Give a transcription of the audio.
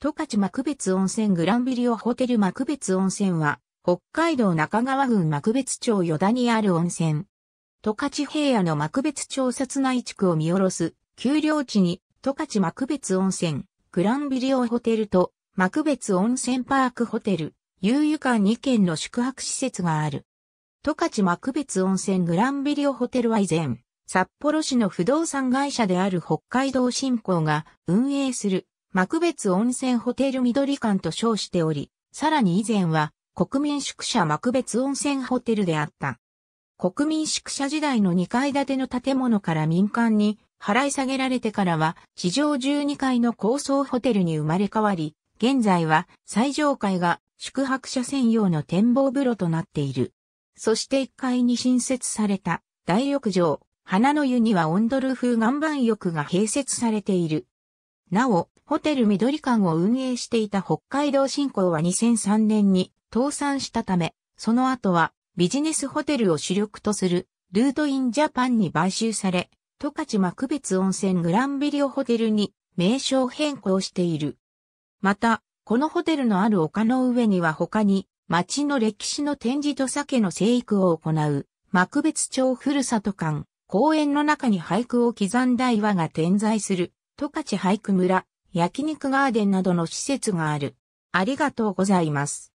十勝幕別温泉グランビリオホテル幕別温泉は、北海道中川郡幕別町与田にある温泉。十勝平野の幕別町札内地区を見下ろす、丘陵地に、十勝幕別温泉、グランビリオホテルと、幕別温泉パークホテル、遊遊館2軒の宿泊施設がある。十勝幕別温泉グランビリオホテルは以前、札幌市の不動産会社である北海道新興が運営する幕別温泉ホテル緑館と称しており、さらに以前は国民宿舎幕別温泉ホテルであった。国民宿舎時代の2階建ての建物から民間に払い下げられてからは地上12階の高層ホテルに生まれ変わり、現在は最上階が宿泊者専用の展望風呂となっている。そして1階に新設された大浴場、花の湯にはオンドル風岩盤浴が併設されている。なお、ホテル緑館を運営していた北海道振興は2003年に倒産したため、その後はビジネスホテルを主力とするルートインジャパンに買収され、十勝幕別温泉グランビリオホテルに名称変更している。また、このホテルのある丘の上には他に町の歴史の展示と酒の生育を行う幕別町ふるさと館、公園の中に俳句を刻んだ岩が点在する十勝俳句村、焼肉ガーデンなどの施設がある。ありがとうございます。